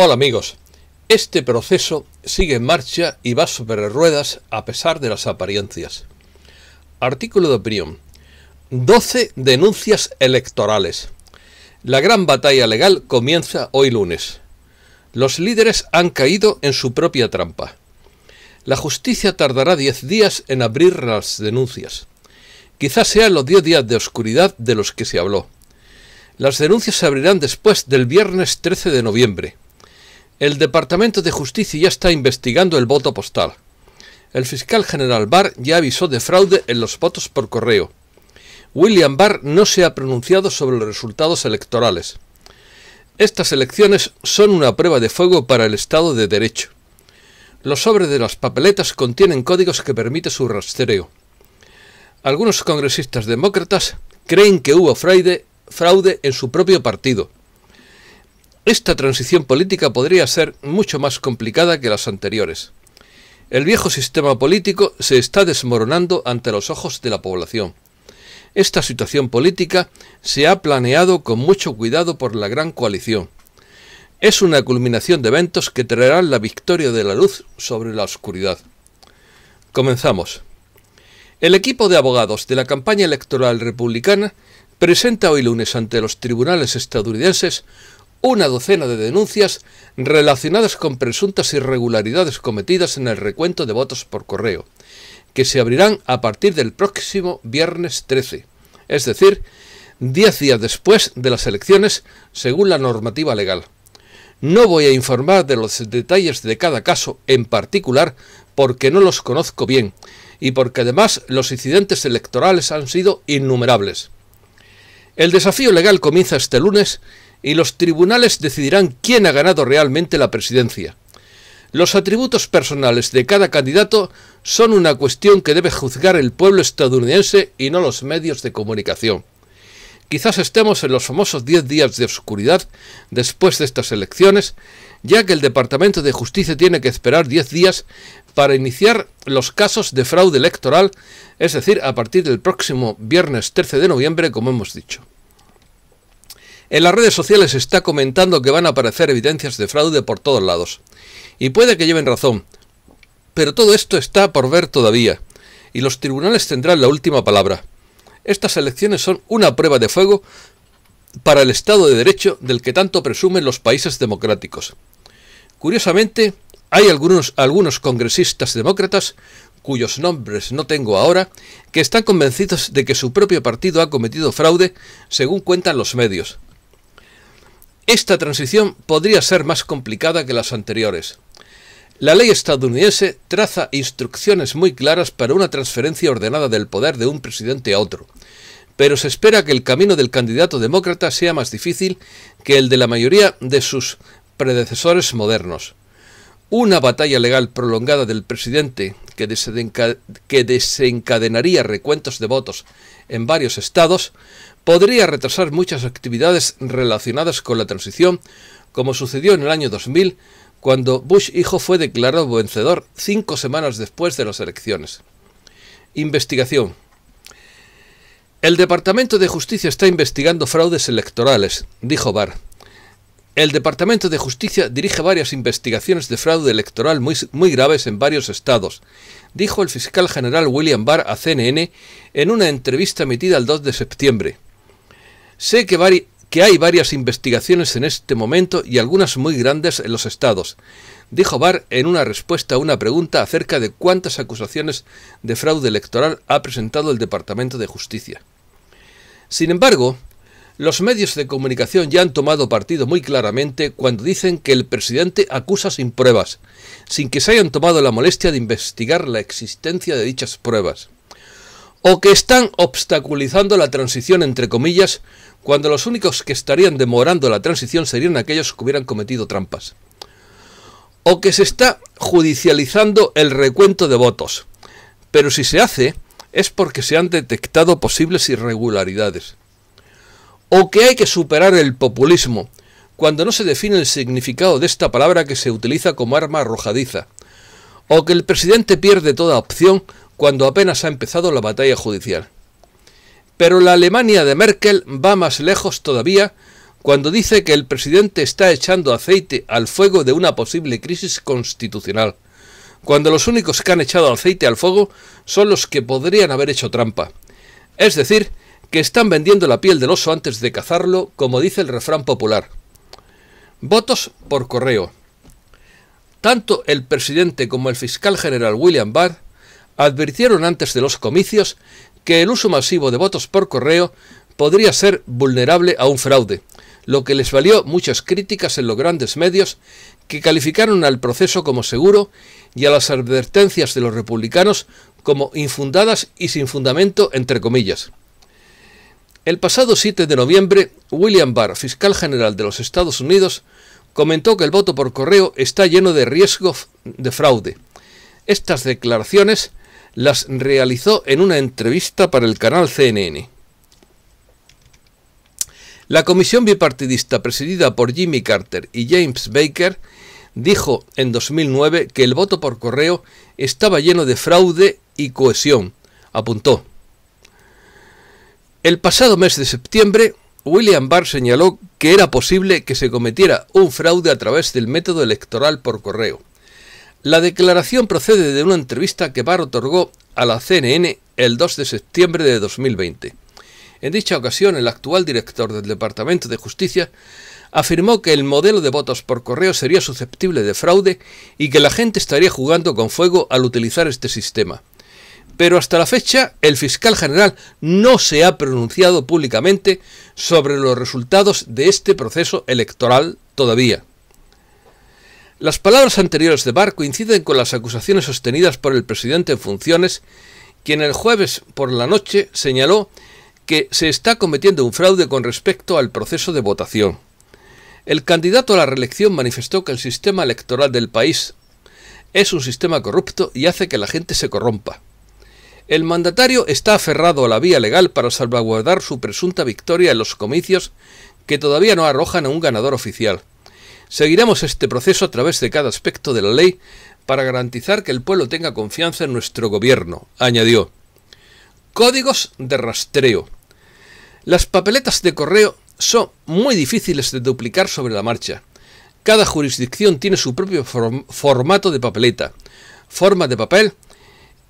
Hola amigos, este proceso sigue en marcha y va sobre ruedas a pesar de las apariencias. Artículo de opinión. 12 denuncias electorales. La gran batalla legal comienza hoy lunes. Los líderes han caído en su propia trampa. La justicia tardará 10 días en abrir las denuncias. Quizás sean los 10 días de oscuridad de los que se habló. Las denuncias se abrirán después del viernes 13 de noviembre. El Departamento de Justicia ya está investigando el voto postal. El fiscal general Barr ya avisó de fraude en los votos por correo. William Barr no se ha pronunciado sobre los resultados electorales. Estas elecciones son una prueba de fuego para el Estado de Derecho. Los sobres de las papeletas contienen códigos que permiten su rastreo. Algunos congresistas demócratas creen que hubo fraude, fraude en su propio partido. Esta transición política podría ser mucho más complicada que las anteriores. El viejo sistema político se está desmoronando ante los ojos de la población. Esta situación política se ha planeado con mucho cuidado por la gran coalición. Es una culminación de eventos que traerán la victoria de la luz sobre la oscuridad. Comenzamos. El equipo de abogados de la campaña electoral republicana presenta hoy lunes ante los tribunales estadounidenses una docena de denuncias relacionadas con presuntas irregularidades cometidas en el recuento de votos por correo, que se abrirán a partir del próximo viernes 13, es decir, 10 días después de las elecciones, según la normativa legal. No voy a informar de los detalles de cada caso en particular porque no los conozco bien y porque además los incidentes electorales han sido innumerables. El desafío legal comienza este lunes y los tribunales decidirán quién ha ganado realmente la presidencia. Los atributos personales de cada candidato son una cuestión que debe juzgar el pueblo estadounidense y no los medios de comunicación. Quizás estemos en los famosos 10 días de oscuridad después de estas elecciones, ya que el Departamento de Justicia tiene que esperar 10 días para iniciar los casos de fraude electoral, es decir, a partir del próximo viernes 13 de noviembre, como hemos dicho. En las redes sociales se está comentando que van a aparecer evidencias de fraude por todos lados. Y puede que lleven razón. Pero todo esto está por ver todavía. Y los tribunales tendrán la última palabra. Estas elecciones son una prueba de fuego para el Estado de Derecho del que tanto presumen los países democráticos. Curiosamente, hay algunos, algunos congresistas demócratas cuyos nombres no tengo ahora, que están convencidos de que su propio partido ha cometido fraude, según cuentan los medios. Esta transición podría ser más complicada que las anteriores. La ley estadounidense traza instrucciones muy claras para una transferencia ordenada del poder de un presidente a otro, pero se espera que el camino del candidato demócrata sea más difícil que el de la mayoría de sus predecesores modernos. Una batalla legal prolongada del presidente que, desencadenaría recuentos de votos en varios estados podría retrasar muchas actividades relacionadas con la transición, como sucedió en el año 2000, cuando Bush hijo fue declarado vencedor cinco semanas después de las elecciones. Investigación. El Departamento de Justicia está investigando fraudes electorales, dijo Barr. El Departamento de Justicia dirige varias investigaciones de fraude electoral muy, muy, graves en varios estados, dijo el fiscal general William Barr a CNN en una entrevista emitida el 2 de septiembre. Sé que, hay varias investigaciones en este momento y algunas muy grandes en los estados, dijo Barr en una respuesta a una pregunta acerca de cuántas acusaciones de fraude electoral ha presentado el Departamento de Justicia. Sin embargo, los medios de comunicación ya han tomado partido muy claramente cuando dicen que el presidente acusa sin pruebas, sin que se hayan tomado la molestia de investigar la existencia de dichas pruebas o que están obstaculizando la transición, entre comillas, cuando los únicos que estarían demorando la transición serían aquellos que hubieran cometido trampas. O que se está judicializando el recuento de votos. Pero si se hace, es porque se han detectado posibles irregularidades. O que hay que superar el populismo, cuando no se define el significado de esta palabra que se utiliza como arma arrojadiza. O que el presidente pierde toda opción cuando apenas ha empezado la batalla judicial. Pero la Alemania de Merkel va más lejos todavía cuando dice que el presidente está echando aceite al fuego de una posible crisis constitucional, cuando los únicos que han echado aceite al fuego son los que podrían haber hecho trampa. Es decir, que están vendiendo la piel del oso antes de cazarlo, como dice el refrán popular. Votos por correo. Tanto el presidente como el fiscal general William Barr advirtieron antes de los comicios que el uso masivo de votos por correo podría ser vulnerable a un fraude, lo que les valió muchas críticas en los grandes medios que calificaron al proceso como seguro y a las advertencias de los republicanos como infundadas y sin fundamento, entre comillas. El pasado 7 de noviembre, William Barr, fiscal general de los Estados Unidos, comentó que el voto por correo está lleno de riesgo de fraude. Estas declaraciones las realizó en una entrevista para el canal CNN. La comisión bipartidista presidida por Jimmy Carter y James Baker dijo en 2009 que el voto por correo estaba lleno de fraude y cohesión, apuntó. El pasado mes de septiembre, William Barr señaló que era posible que se cometiera un fraude a través del método electoral por correo. La declaración procede de una entrevista que Barr otorgó a la CNN el 2 de septiembre de 2020. En dicha ocasión, el actual director del Departamento de Justicia afirmó que el modelo de votos por correo sería susceptible de fraude y que la gente estaría jugando con fuego al utilizar este sistema. Pero hasta la fecha, el fiscal general no se ha pronunciado públicamente sobre los resultados de este proceso electoral todavía. Las palabras anteriores de Barr coinciden con las acusaciones sostenidas por el presidente en funciones, quien el jueves por la noche señaló que se está cometiendo un fraude con respecto al proceso de votación. El candidato a la reelección manifestó que el sistema electoral del país es un sistema corrupto y hace que la gente se corrompa. El mandatario está aferrado a la vía legal para salvaguardar su presunta victoria en los comicios que todavía no arrojan a un ganador oficial. Seguiremos este proceso a través de cada aspecto de la ley para garantizar que el pueblo tenga confianza en nuestro gobierno, añadió. Códigos de rastreo. Las papeletas de correo son muy difíciles de duplicar sobre la marcha. Cada jurisdicción tiene su propio formato de papeleta, forma de papel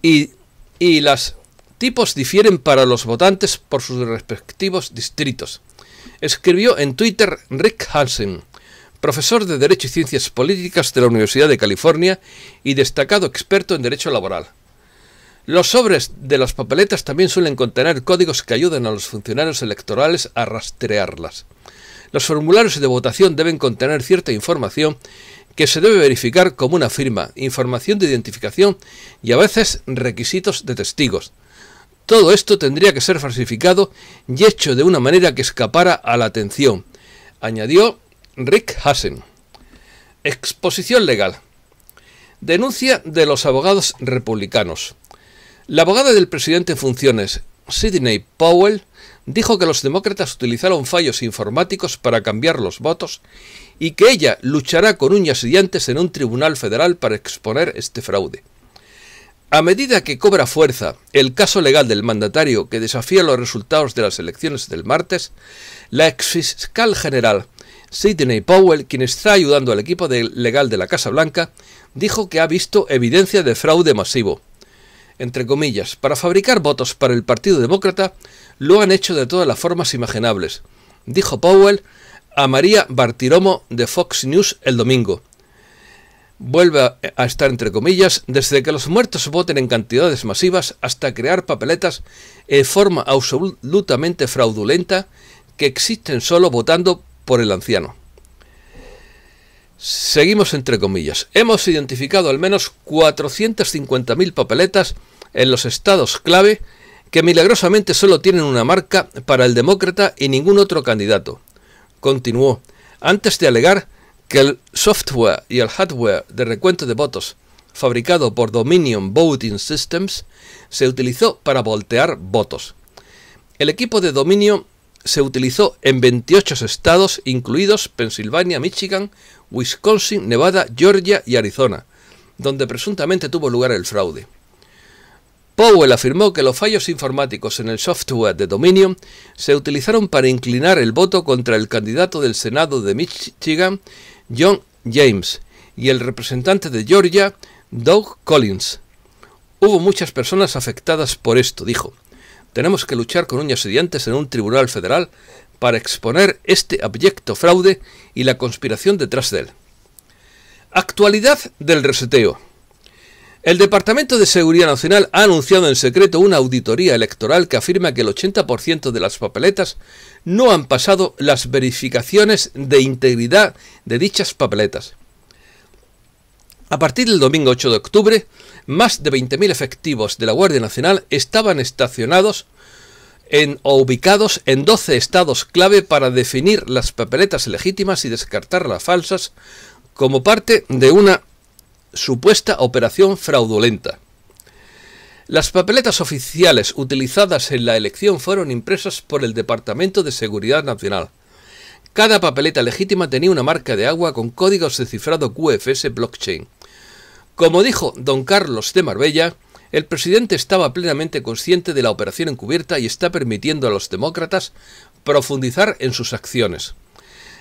y, y los tipos difieren para los votantes por sus respectivos distritos. Escribió en Twitter Rick Hansen profesor de Derecho y Ciencias Políticas de la Universidad de California y destacado experto en Derecho Laboral. Los sobres de las papeletas también suelen contener códigos que ayudan a los funcionarios electorales a rastrearlas. Los formularios de votación deben contener cierta información que se debe verificar como una firma, información de identificación y a veces requisitos de testigos. Todo esto tendría que ser falsificado y hecho de una manera que escapara a la atención, añadió Rick Hassen. Exposición legal. Denuncia de los abogados republicanos. La abogada del presidente en funciones, Sidney Powell, dijo que los demócratas utilizaron fallos informáticos para cambiar los votos y que ella luchará con uñas y dientes en un tribunal federal para exponer este fraude. A medida que cobra fuerza el caso legal del mandatario que desafía los resultados de las elecciones del martes, la exfiscal general Sidney Powell, quien está ayudando al equipo legal de la Casa Blanca, dijo que ha visto evidencia de fraude masivo. Entre comillas, para fabricar votos para el Partido Demócrata lo han hecho de todas las formas imaginables, dijo Powell a María Bartiromo de Fox News el domingo. Vuelve a estar entre comillas desde que los muertos voten en cantidades masivas hasta crear papeletas de forma absolutamente fraudulenta que existen solo votando por el anciano. Seguimos entre comillas. Hemos identificado al menos 450.000 papeletas en los estados clave que milagrosamente solo tienen una marca para el demócrata y ningún otro candidato. Continuó, antes de alegar que el software y el hardware de recuento de votos fabricado por Dominion Voting Systems se utilizó para voltear votos. El equipo de Dominion se utilizó en 28 estados, incluidos Pensilvania, Michigan, Wisconsin, Nevada, Georgia y Arizona, donde presuntamente tuvo lugar el fraude. Powell afirmó que los fallos informáticos en el software de Dominion se utilizaron para inclinar el voto contra el candidato del Senado de Michigan, John James, y el representante de Georgia, Doug Collins. Hubo muchas personas afectadas por esto, dijo tenemos que luchar con uñas y dientes en un tribunal federal para exponer este abyecto fraude y la conspiración detrás de él. Actualidad del reseteo. El Departamento de Seguridad Nacional ha anunciado en secreto una auditoría electoral que afirma que el 80% de las papeletas no han pasado las verificaciones de integridad de dichas papeletas. A partir del domingo 8 de octubre, más de 20.000 efectivos de la Guardia Nacional estaban estacionados en, o ubicados en 12 estados clave para definir las papeletas legítimas y descartar las falsas como parte de una supuesta operación fraudulenta. Las papeletas oficiales utilizadas en la elección fueron impresas por el Departamento de Seguridad Nacional. Cada papeleta legítima tenía una marca de agua con códigos de cifrado QFS blockchain. Como dijo don Carlos de Marbella, el presidente estaba plenamente consciente de la operación encubierta y está permitiendo a los demócratas profundizar en sus acciones.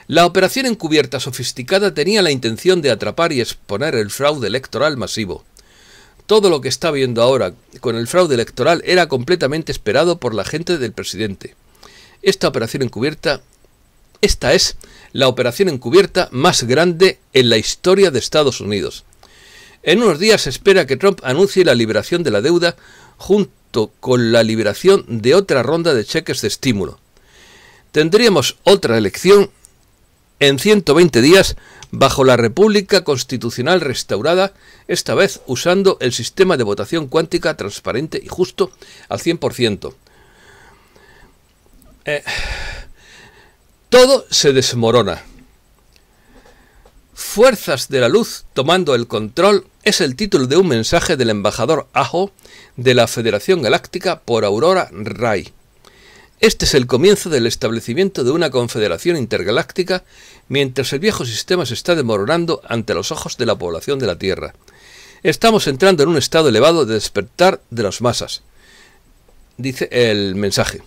La operación encubierta sofisticada tenía la intención de atrapar y exponer el fraude electoral masivo. Todo lo que está viendo ahora con el fraude electoral era completamente esperado por la gente del presidente. Esta operación encubierta, esta es la operación encubierta más grande en la historia de Estados Unidos. En unos días se espera que Trump anuncie la liberación de la deuda junto con la liberación de otra ronda de cheques de estímulo. Tendríamos otra elección en 120 días bajo la República Constitucional restaurada, esta vez usando el sistema de votación cuántica transparente y justo al 100%. Eh, todo se desmorona fuerzas de la luz tomando el control es el título de un mensaje del embajador Ajo de la Federación Galáctica por Aurora Ray. Este es el comienzo del establecimiento de una confederación intergaláctica mientras el viejo sistema se está demorando ante los ojos de la población de la Tierra. Estamos entrando en un estado elevado de despertar de las masas, dice el mensaje.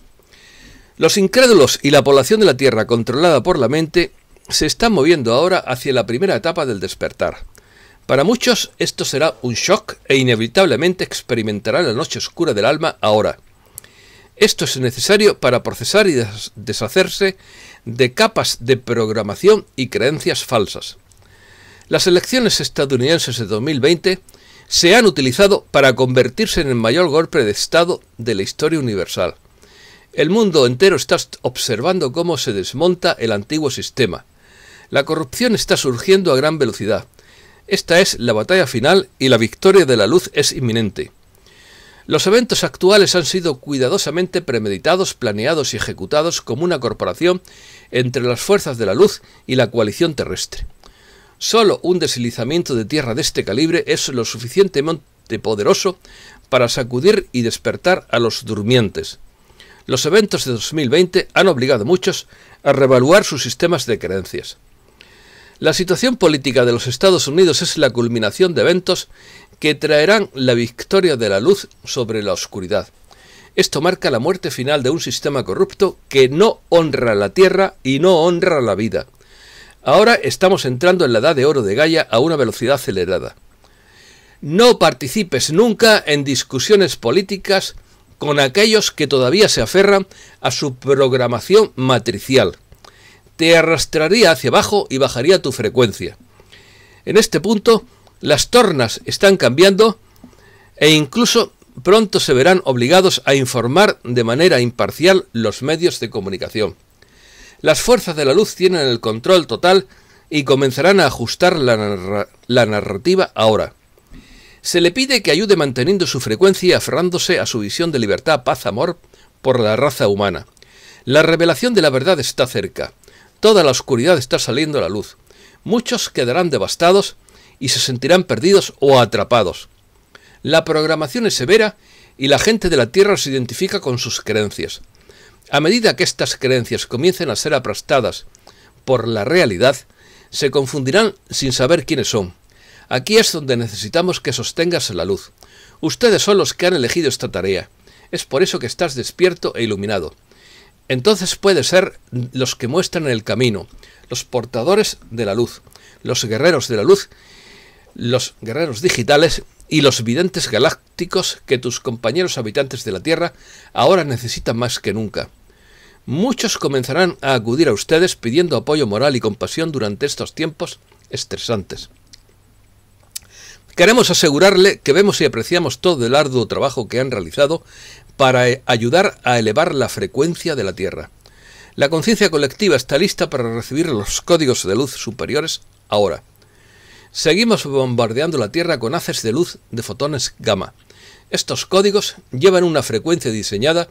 Los incrédulos y la población de la Tierra controlada por la mente se está moviendo ahora hacia la primera etapa del despertar. Para muchos esto será un shock e inevitablemente experimentarán la noche oscura del alma ahora. Esto es necesario para procesar y deshacerse de capas de programación y creencias falsas. Las elecciones estadounidenses de 2020 se han utilizado para convertirse en el mayor golpe de Estado de la historia universal. El mundo entero está observando cómo se desmonta el antiguo sistema, la corrupción está surgiendo a gran velocidad. Esta es la batalla final y la victoria de la luz es inminente. Los eventos actuales han sido cuidadosamente premeditados, planeados y ejecutados como una corporación entre las fuerzas de la luz y la coalición terrestre. Solo un deslizamiento de tierra de este calibre es lo suficientemente poderoso para sacudir y despertar a los durmientes. Los eventos de 2020 han obligado a muchos a revaluar sus sistemas de creencias. La situación política de los Estados Unidos es la culminación de eventos que traerán la victoria de la luz sobre la oscuridad. Esto marca la muerte final de un sistema corrupto que no honra la tierra y no honra la vida. Ahora estamos entrando en la edad de oro de Gaia a una velocidad acelerada. No participes nunca en discusiones políticas con aquellos que todavía se aferran a su programación matricial te arrastraría hacia abajo y bajaría tu frecuencia. En este punto, las tornas están cambiando e incluso pronto se verán obligados a informar de manera imparcial los medios de comunicación. Las fuerzas de la luz tienen el control total y comenzarán a ajustar la, narrativa ahora. Se le pide que ayude manteniendo su frecuencia y aferrándose a su visión de libertad, paz, amor por la raza humana. La revelación de la verdad está cerca. Toda la oscuridad está saliendo a la luz. Muchos quedarán devastados y se sentirán perdidos o atrapados. La programación es severa y la gente de la Tierra se identifica con sus creencias. A medida que estas creencias comiencen a ser aplastadas por la realidad, se confundirán sin saber quiénes son. Aquí es donde necesitamos que sostengas la luz. Ustedes son los que han elegido esta tarea. Es por eso que estás despierto e iluminado. Entonces puede ser los que muestran el camino, los portadores de la luz, los guerreros de la luz, los guerreros digitales y los videntes galácticos que tus compañeros habitantes de la Tierra ahora necesitan más que nunca. Muchos comenzarán a acudir a ustedes pidiendo apoyo moral y compasión durante estos tiempos estresantes. Queremos asegurarle que vemos y apreciamos todo el arduo trabajo que han realizado para eh, ayudar a elevar la frecuencia de la Tierra. La conciencia colectiva está lista para recibir los códigos de luz superiores ahora. Seguimos bombardeando la Tierra con haces de luz de fotones gamma. Estos códigos llevan una frecuencia diseñada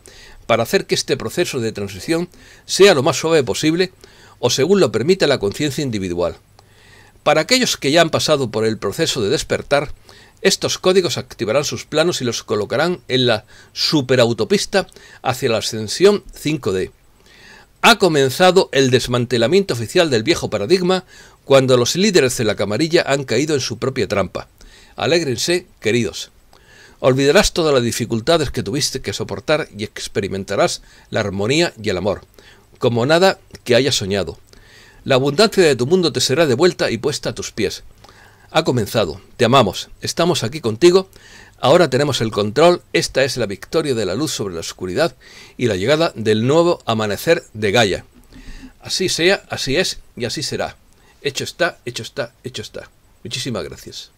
para hacer que este proceso de transición sea lo más suave posible o según lo permita la conciencia individual. Para aquellos que ya han pasado por el proceso de despertar, estos códigos activarán sus planos y los colocarán en la superautopista hacia la ascensión 5D. Ha comenzado el desmantelamiento oficial del viejo paradigma cuando los líderes de la camarilla han caído en su propia trampa. Alégrense, queridos. Olvidarás todas las dificultades que tuviste que soportar y experimentarás la armonía y el amor, como nada que hayas soñado. La abundancia de tu mundo te será devuelta y puesta a tus pies. Ha comenzado, te amamos, estamos aquí contigo, ahora tenemos el control, esta es la victoria de la luz sobre la oscuridad y la llegada del nuevo amanecer de Gaia. Así sea, así es y así será. Hecho está, hecho está, hecho está. Muchísimas gracias.